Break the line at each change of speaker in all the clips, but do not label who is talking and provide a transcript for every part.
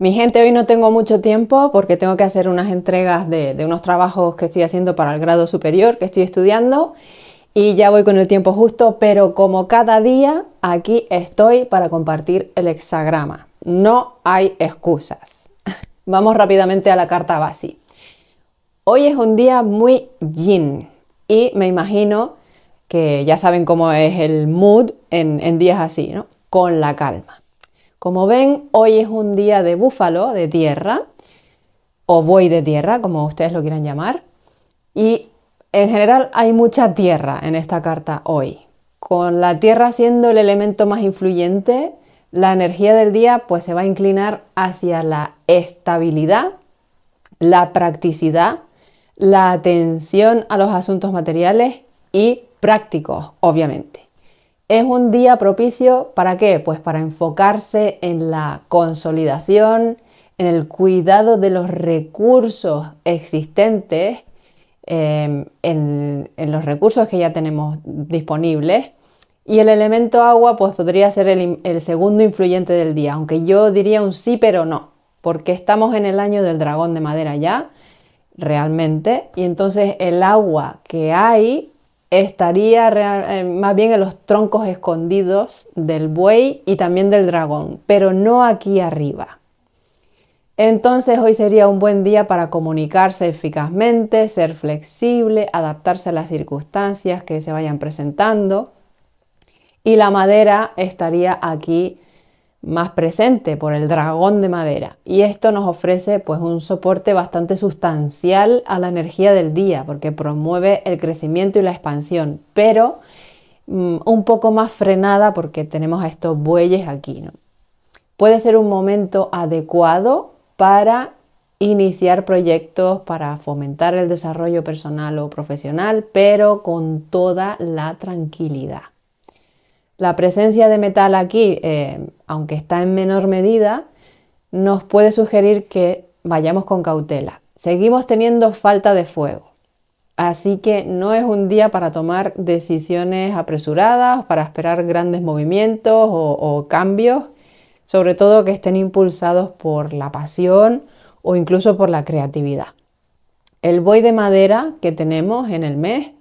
Mi gente, hoy no tengo mucho tiempo porque tengo que hacer unas entregas de, unos trabajos que estoy haciendo para el grado superior que estoy estudiando y ya voy con el tiempo justo, pero como cada día, aquí estoy para compartir el hexagrama. No hay excusas. Vamos rápidamente a la carta base. Hoy es un día muy yin y me imagino que ya saben cómo es el mood en, en días así, ¿no? Con la calma. Como ven, hoy es un día de búfalo, de tierra, o buey de tierra, como ustedes lo quieran llamar. Y en general hay mucha tierra en esta carta hoy, con la tierra siendo el elemento más influyente la energía del día pues se va a inclinar hacia la estabilidad, la practicidad, la atención a los asuntos materiales y prácticos, obviamente. Es un día propicio para qué? Pues para enfocarse en la consolidación, en el cuidado de los recursos existentes, em, en, los recursos que ya tenemos disponibles. Y el elemento agua pues podría ser el segundo influyente del día, aunque yo diría un sí pero no, porque estamos en el año del dragón de madera ya, realmente, y entonces el agua que hay estaría eh, más bien en los troncos escondidos del buey y también del dragón, pero no aquí arriba. Entonces hoy sería un buen día para comunicarse eficazmente, ser flexible, adaptarse a las circunstancias que se vayan presentando. Y la madera estaría aquí más presente por el dragón de madera y esto nos ofrece pues un soporte bastante sustancial a la energía del día porque promueve el crecimiento y la expansión pero mm, un poco más frenada porque tenemos a estos bueyes aquí ¿no? puede ser un momento adecuado para iniciar proyectos para fomentar el desarrollo personal o profesional pero con toda la tranquilidad la presencia de metal aquí, eh, aunque está en menor medida, nos puede sugerir que vayamos con cautela. Seguimos teniendo falta de fuego. Así que no es un día para tomar decisiones apresuradas, para esperar grandes movimientos o, o cambios, sobre todo que estén impulsados por la pasión o incluso por la creatividad. El buey de madera que tenemos en el mes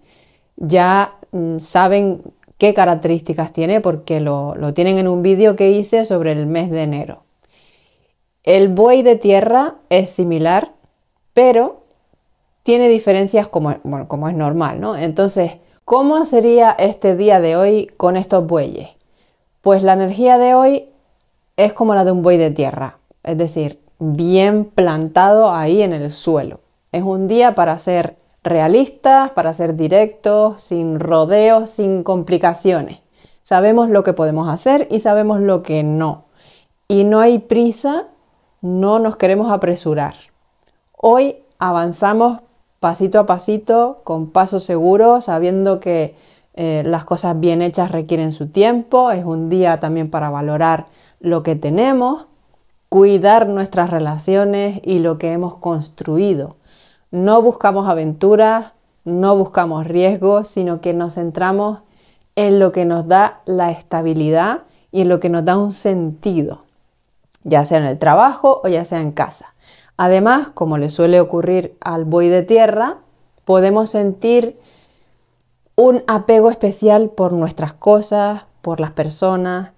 ya mm, saben qué características tiene porque lo, tienen en un vídeo que hice sobre el mes de enero. El buey de tierra es similar, pero tiene diferencias como, como es normal, ¿no? Entonces, ¿cómo sería este día de hoy con estos bueyes? Pues la energía de hoy es como la de un buey de tierra, es decir, bien plantado ahí en el suelo. Es un día para hacer realistas, para ser directos, sin rodeos, sin complicaciones. Sabemos lo que podemos hacer y sabemos lo que no. Y no hay prisa, no nos queremos apresurar. Hoy avanzamos pasito a pasito, con paso seguro, sabiendo que eh, las cosas bien hechas requieren su tiempo, es un día también para valorar lo que tenemos, cuidar nuestras relaciones y lo que hemos construido. No buscamos aventuras, no buscamos riesgos, sino que nos centramos en lo que nos da la estabilidad y en lo que nos da un sentido, ya sea en el trabajo o ya sea en casa. Además, como le suele ocurrir al buey de tierra, podemos sentir un apego especial por nuestras cosas, por las personas,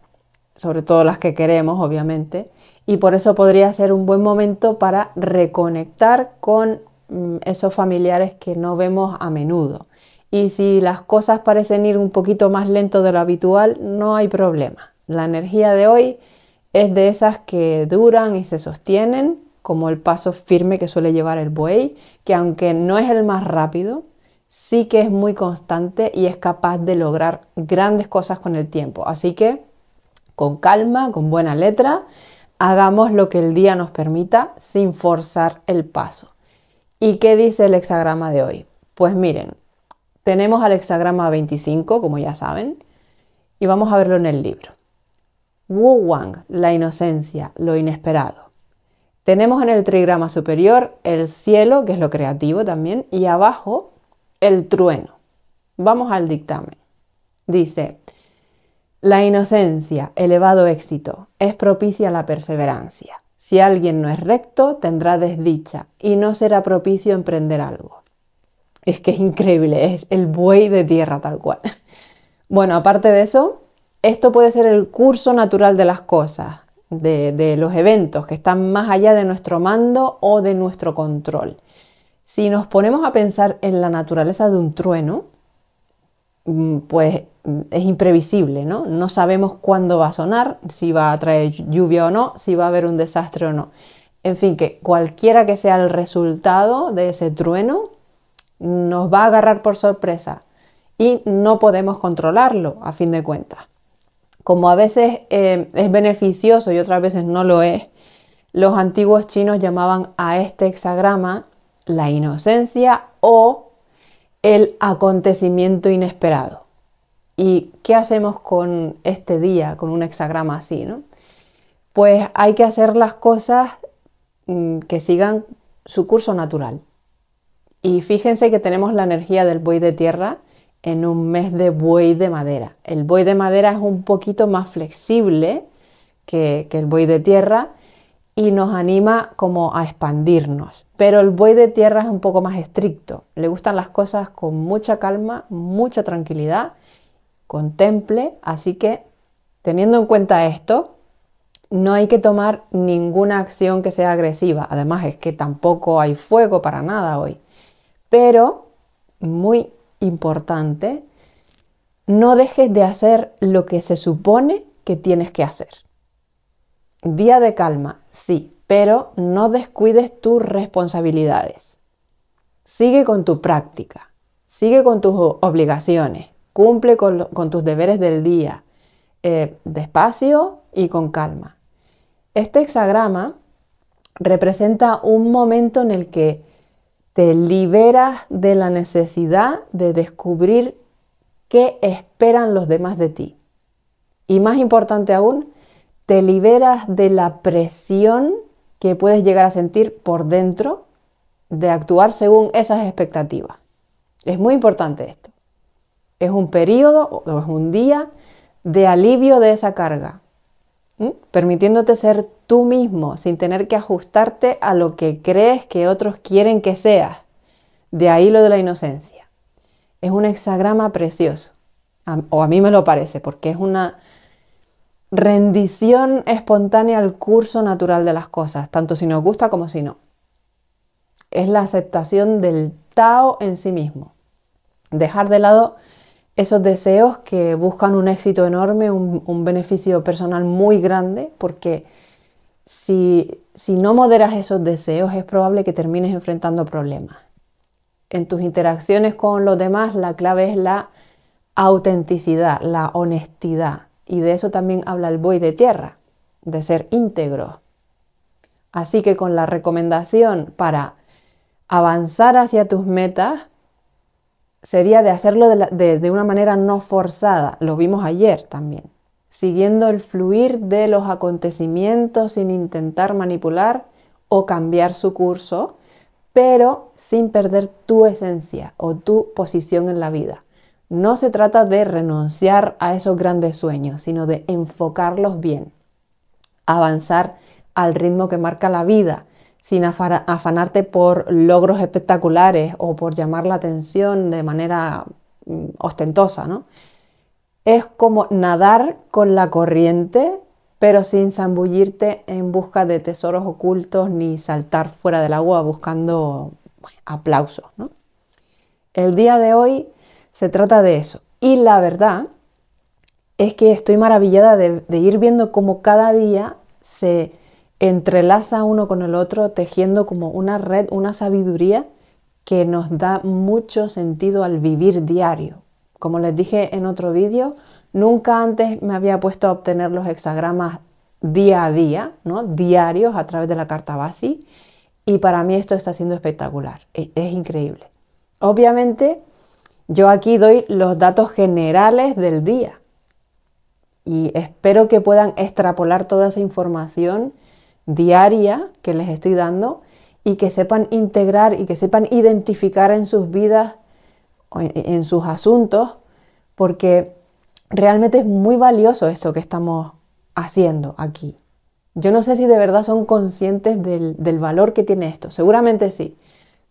sobre todo las que queremos, obviamente, y por eso podría ser un buen momento para reconectar con Mm, esos familiares que no vemos a menudo. Y si las cosas parecen ir un poquito más lento de lo habitual, no hay problema. La energía de hoy es de esas que duran y se sostienen, como el paso firme que suele llevar el buey, que aunque no es el más rápido, sí que es muy constante y es capaz de lograr grandes cosas con el tiempo. Así que, con calma, con buena letra, hagamos lo que el día nos permita sin forzar el paso. ¿Y qué dice el hexagrama de hoy? Pues miren, tenemos al hexagrama 25, como ya saben, y vamos a verlo en el libro. Wu Wang, la inocencia, lo inesperado. Tenemos en el trigrama superior el cielo, que es lo creativo también, y abajo el trueno. Vamos al dictamen. Dice, la inocencia, elevado éxito, es propicia a la perseverancia. Si alguien no es recto, tendrá desdicha y no será propicio emprender algo. Es que es increíble, es el buey de tierra tal cual. Bueno, aparte de eso, esto puede ser el curso natural de las cosas, de, los eventos que están más allá de nuestro mando o de nuestro control. Si nos ponemos a pensar en la naturaleza de un trueno, Mm, pues mm, es imprevisible, ¿no? No sabemos cuándo va a sonar, si va a traer lluvia o no, si va a haber un desastre o no. En fin, que cualquiera que sea el resultado de ese trueno, nos va a agarrar por sorpresa y no podemos controlarlo, a fin de cuentas. Como a veces eh, es beneficioso y otras veces no lo es, los antiguos chinos llamaban a este hexagrama la inocencia o el acontecimiento inesperado. ¿Y qué hacemos con este día, con un hexagrama así, no? Pues hay que hacer las cosas mm, que sigan su curso natural. Y fíjense que tenemos la energía del buey de tierra en un mes de buey de madera. El buey de madera es un poquito más flexible que, que el buey de tierra y nos anima como a expandirnos. Pero el buey de tierra es un poco más estricto, le gustan las cosas con mucha calma, mucha tranquilidad, contemple, así que teniendo en cuenta esto, no hay que tomar ninguna acción que sea agresiva, además es que tampoco hay fuego para nada hoy. Pero, muy importante, no dejes de hacer lo que se supone que tienes que hacer. Día de calma, sí, pero no descuides tus responsabilidades. Sigue con tu práctica, sigue con tus obligaciones, cumple con, tus deberes del día, eh, despacio y con calma. Este hexagrama representa un momento en el que te liberas de la necesidad de descubrir qué esperan los demás de ti. Y más importante aún, te liberas de la presión que puedes llegar a sentir por dentro de actuar según esas expectativas. Es muy importante esto. Es un periodo o es un día de alivio de esa carga, permitiéndote ser tú mismo sin tener que ajustarte a lo que crees que otros quieren que seas. De ahí lo de la inocencia. Es un hexagrama precioso, o a mí me lo parece, porque es una rendición espontánea al curso natural de las cosas, tanto si nos gusta como si no. Es la aceptación del Tao en sí mismo. Dejar de lado esos deseos que buscan un éxito enorme, un, beneficio personal muy grande, porque si, si no moderas esos deseos es probable que termines enfrentando problemas. En tus interacciones con los demás la clave es la autenticidad, la honestidad y de eso también habla el buey de tierra, de ser íntegro. Así que con la recomendación para avanzar hacia tus metas sería de hacerlo de una manera no forzada. Lo vimos ayer también. Siguiendo el fluir de los acontecimientos sin intentar manipular o cambiar su curso, pero sin perder tu esencia o tu posición en la vida. No se trata de renunciar a esos grandes sueños, sino de enfocarlos bien, avanzar al ritmo que marca la vida, sin afanarte por logros espectaculares o por llamar la atención de manera mm, ostentosa, ¿no? Es como nadar con la corriente, pero sin zambullirte en busca de tesoros ocultos ni saltar fuera del agua buscando aplausos, El día de hoy se trata de eso. Y la verdad es que estoy maravillada de, ir viendo cómo cada día se entrelaza uno con el otro, tejiendo como una red, una sabiduría que nos da mucho sentido al vivir diario. Como les dije en otro vídeo, nunca antes me había puesto a obtener los hexagramas día a día, ¿no? diarios a través de la carta base y para mí esto está siendo espectacular, e, es increíble. Obviamente yo aquí doy los datos generales del día y espero que puedan extrapolar toda esa información diaria que les estoy dando y que sepan integrar y que sepan identificar en sus vidas, en sus asuntos, porque realmente es muy valioso esto que estamos haciendo aquí. Yo no sé si de verdad son conscientes del, del valor que tiene esto, seguramente sí,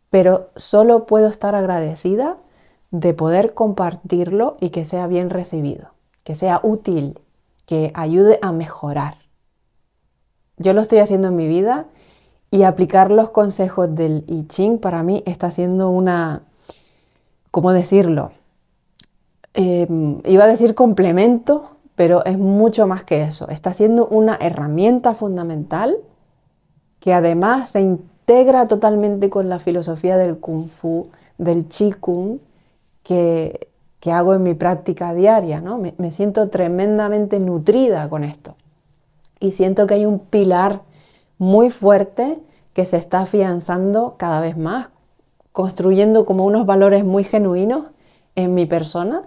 pero solo puedo estar agradecida de poder compartirlo y que sea bien recibido, que sea útil, que ayude a mejorar. Yo lo estoy haciendo en mi vida y aplicar los consejos del I Ching para mí está siendo una, ¿cómo decirlo? Em, iba a decir complemento, pero es mucho más que eso. Está siendo una herramienta fundamental que además se integra totalmente con la filosofía del kung fu, del chi kung, que, hago en mi práctica diaria, ¿no? Me, siento tremendamente nutrida con esto. Y siento que hay un pilar muy fuerte que se está afianzando cada vez más, construyendo como unos valores muy genuinos en mi persona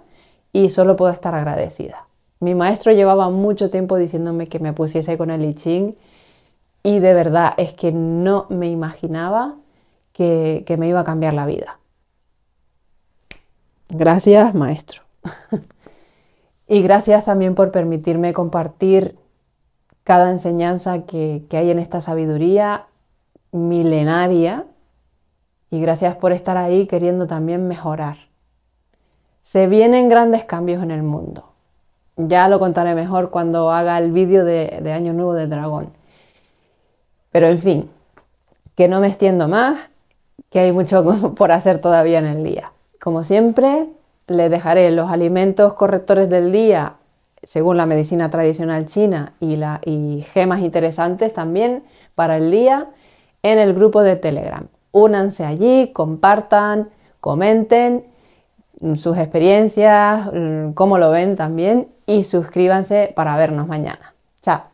y solo puedo estar agradecida. Mi maestro llevaba mucho tiempo diciéndome que me pusiese con el I y de verdad es que no me imaginaba que me iba a cambiar la vida. Gracias, maestro. y gracias también por permitirme compartir cada enseñanza que, hay en esta sabiduría milenaria. Y gracias por estar ahí queriendo también mejorar. Se vienen grandes cambios en el mundo. Ya lo contaré mejor cuando haga el vídeo de, Año Nuevo de Dragón. Pero en fin, que no me extiendo más, que hay mucho por hacer todavía en el día. Como siempre, les dejaré los alimentos correctores del día según la medicina tradicional china y, gemas interesantes también para el día en el grupo de Telegram. Únanse allí, compartan, comenten mm, sus experiencias, mm, cómo lo ven también y suscríbanse para vernos mañana. Chao.